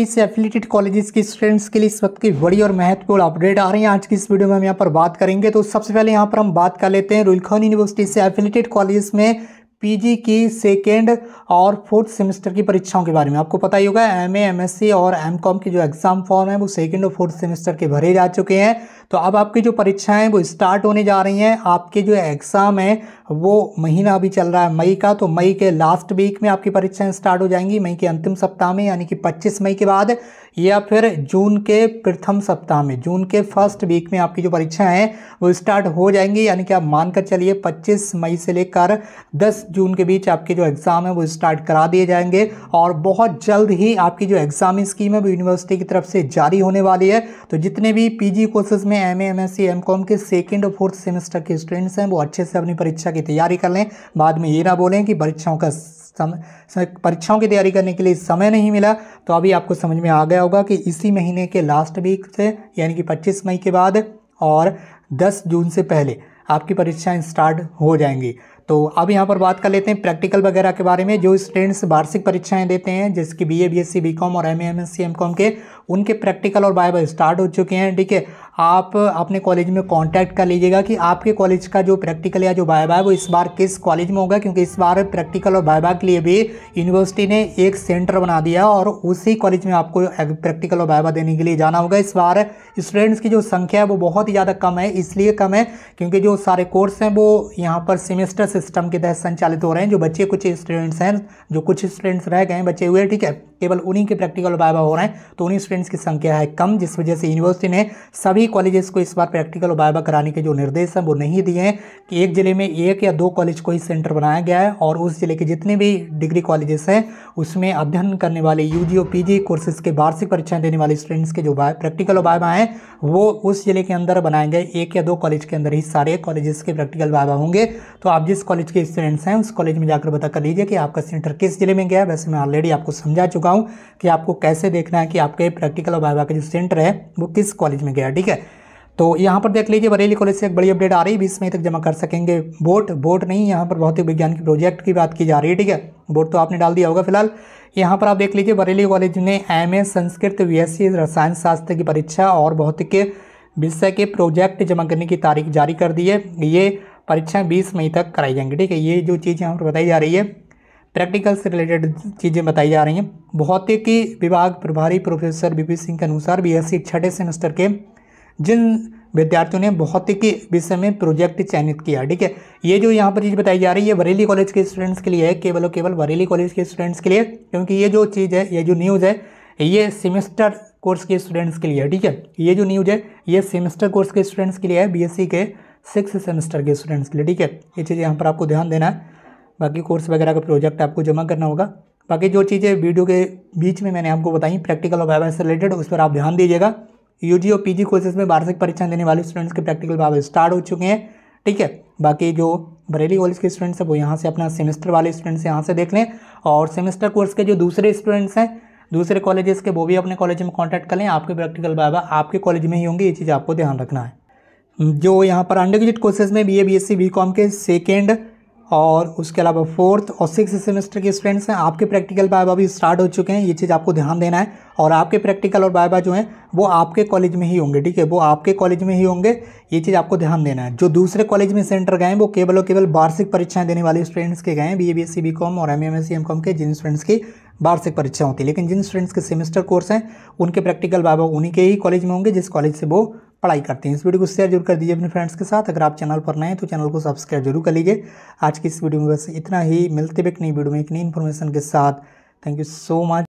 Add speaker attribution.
Speaker 1: से affiliated colleges के students के लिए इस वक्त की बड़ी और महत्वपूर्ण अपडेट आ रही है आज की इस वीडियो में हम यहाँ पर बात करेंगे तो सबसे पहले यहाँ पर हम बात कर लेते हैं रुलखान यूनिवर्सिटी से एफिलेटेड कॉलेज में पीजी की सेकेंड और फोर्थ सेमेस्टर की परीक्षाओं के बारे में आपको पता ही होगा एम एमएससी और एमकॉम के जो एग्ज़ाम फॉर्म है वो सेकेंड और फोर्थ सेमेस्टर के भरे जा चुके हैं तो अब आपकी जो परीक्षाएं वो स्टार्ट होने जा रही हैं आपके जो एग्ज़ाम है वो महीना अभी चल रहा है मई का तो मई के लास्ट वीक में आपकी परीक्षाएँ स्टार्ट हो जाएंगी मई के अंतिम सप्ताह में यानी कि पच्चीस मई के बाद या फिर जून के प्रथम सप्ताह में जून के फर्स्ट वीक में आपकी जो परीक्षाएं हैं वो स्टार्ट हो जाएंगी यानी कि आप मानकर चलिए 25 मई से लेकर 10 जून के बीच आपके जो एग्ज़ाम है वो स्टार्ट करा दिए जाएंगे और बहुत जल्द ही आपकी जो एग्ज़ाम स्कीम है वो यूनिवर्सिटी की तरफ से जारी होने वाली है तो जितने भी पीजी कोर्सेज में एम एम एस के सेकेंड और फोर्थ सेमेस्टर के स्टूडेंट्स हैं वो अच्छे से अपनी परीक्षा की तैयारी कर लें बाद में ये ना बोलें कि परीक्षाओं का परीक्षाओं की तैयारी करने के लिए समय नहीं मिला तो अभी आपको समझ में आ गया होगा कि इसी महीने के लास्ट वीक से यानी कि 25 मई के बाद और 10 जून से पहले आपकी परीक्षाएं स्टार्ट हो जाएंगी तो अब यहाँ पर बात कर लेते हैं प्रैक्टिकल वगैरह के बारे में जो स्टूडेंट्स वार्षिक परीक्षाएं देते हैं जिसकी बीए बीएससी बीकॉम और सी एम कॉम के उनके प्रैक्टिकल और बाय स्टार्ट हो चुके हैं ठीक है आप अपने कॉलेज में कांटेक्ट कर लीजिएगा कि आपके कॉलेज का जो प्रैक्टिकल या जो बाय है वो इस बार किस कॉलेज में होगा क्योंकि इस बार प्रैक्टिकल और वाइवा के लिए भी यूनिवर्सिटी ने एक सेंटर बना दिया और उसी कॉलेज में आपको प्रैक्टिकल और बाय देने के लिए जाना होगा इस बार स्टूडेंट्स की जो संख्या है वो बहुत ही ज़्यादा कम है इसलिए कम है क्योंकि जो सारे कोर्स हैं वो यहाँ पर सेमेस्टर सिस्टम के तहत संचालित हो रहे हैं जो बच्चे कुछ स्टूडेंट्स हैं जो कुछ स्टूडेंट्स रह गए हैं बचे हुए ठीक है केवल उन्हीं के प्रैक्टिकल वाइवा हो रहे हैं तो उन्हीं स्टूडेंट्स की संख्या है कम जिस वजह से यूनिवर्सिटी ने सभी सभी कॉलेजेस को इस बार प्रैक्टिकल और कराने के जो निर्देश हैं वो नहीं दिए हैं कि एक ज़िले में एक या दो कॉलेज को ही सेंटर बनाया गया है और उस ज़िले के जितने भी डिग्री कॉलेजेस हैं उसमें अध्ययन करने वाले यू और पी कोर्सेज के वार्षिक परीक्षाएं देने वाले स्टूडेंट्स के जो प्रैक्टिकल और हैं वो उस ज़िले के अंदर बनाए गए एक या दो कॉलेज के अंदर ही सारे कॉलेजेस के प्रैक्टिकल वायबा होंगे तो आप जिस कॉलेज के स्टूडेंट्स हैं उस कॉलेज में जाकर बता कर लीजिए कि आपका सेंटर किस ज़िले में गया वैसे मैं ऑलरेडी आपको समझा चुका हूँ कि आपको कैसे देखना है कि आपके प्रैक्टिकल और का जो सेंटर है वो किस कॉलेज में गया ठीक है है तो यहाँ पर देख लीजिए बरेली कॉलेज से एक बड़ी अपडेट आ रही है बीस मई तक जमा कर सकेंगे बोर्ड बोर्ड नहीं यहाँ पर भौतिक विज्ञान के प्रोजेक्ट की बात की जा रही है ठीक है बोर्ड तो आपने डाल दिया होगा फिलहाल यहाँ पर आप देख लीजिए बरेली कॉलेज ने एम संस्कृत बी रसायन शास्त्र की परीक्षा और भौतिक विषय के प्रोजेक्ट जमा करने की तारीख जारी कर दी है ये परीक्षाएँ बीस मई तक कराई जाएंगी ठीक है ये जो चीज़ यहाँ पर बताई जा रही है प्रैक्टिकल से रिलेटेड चीज़ें बताई जा रही हैं भौतिकी विभाग प्रभारी प्रोफेसर बीपी सिंह के अनुसार बीएससी छठे सेमेस्टर के जिन विद्यार्थियों ने ही विषय में प्रोजेक्ट चयनित किया ठीक है ये जो यहाँ पर चीज़ बताई जा रही है बरेली कॉलेज के स्टूडेंट्स के लिए है केवल और केवल बरेली कॉलेज के स्टूडेंट्स के लिए क्योंकि ये जो चीज़ है ये जो न्यूज़ है ये सेमेस्टर कोर्स के स्टूडेंट्स के लिए है ठीक है ये जो न्यूज़ है ये सेमेस्टर कोर्स के स्टूडेंट्स के लिए है बी के सिक्स सेमेस्टर के स्टूडेंट्स के लिए ठीक है ये चीज़ यहाँ पर आपको ध्यान देना है बाकी कोर्स वगैरह का प्रोजेक्ट आपको जमा करना होगा बाकी जो चीज़ें वीडियो के बीच में मैंने आपको बताई प्रैक्टिकल और वाइवा से रिलेटेड उस पर आप ध्यान दीजिएगा यू जी और पी जी कोर्सेज में वार्षिक परीक्षा देने वाले स्टूडेंट्स के प्रैक्टिकल भाव स्टार्ट हो चुके हैं ठीक है बाकी जो बरेली कॉलेज के स्टूडेंट्स हैं वो यहाँ से अपना सेमेस्टर वाले स्टूडेंट्स यहाँ से देख लें और सेमेस्टर कोर्स के जो दूसरे स्टूडेंट्स हैं दूसरे कॉलेजेस के वो भी अपने कॉलेज में कॉन्टैक्ट करें आपके प्रैक्टिकल बाबा आपके कॉलेज में ही होंगे ये चीज़ आपको ध्यान रखना है जो यहाँ पर अंडर ग्रेजुएट कोर्सेज में B A B S C B com के सेकेंड और उसके अलावा फोर्थ और सिक्स सेमेस्टर के स्टूडेंट्स हैं आपके प्रैक्टिकल बायबा भी स्टार्ट हो चुके हैं ये चीज़ आपको ध्यान देना है और आपके प्रैक्टिकल और बायबा जो हैं वो आपके कॉलेज में ही होंगे ठीक है वो आपके कॉलेज में ही होंगे ये चीज़ आपको ध्यान देना है जो दूसरे कॉलेज में सेंटर गए हैं वो केवल और केवल वार्षिक परीक्षाएँ देने वाले स्टूडेंट्स के गए हैं B A B S C B com और M M S C M com के जिन स्टूडेंट्स की वार्षिक परीक्षा होती है लेकिन जिन स्टूडेंट्स के सेमेस्टर कोर्स हैं उनके प्रैक्टिकल बाबा उन्हीं के ही कॉलेज में होंगे जिस कॉलेज से वो पढ़ाई करते हैं इस वीडियो को शेयर जरूर कर दीजिए अपने फ्रेंड्स के साथ अगर आप चैनल पर नए हैं तो चैनल को सब्सक्राइब जरूर कर लीजिए आज की इस वीडियो में बस इतना ही मिलते हुए एक नई वीडियो में एक नई इन्फॉर्मेशन के साथ थैंक यू सो मच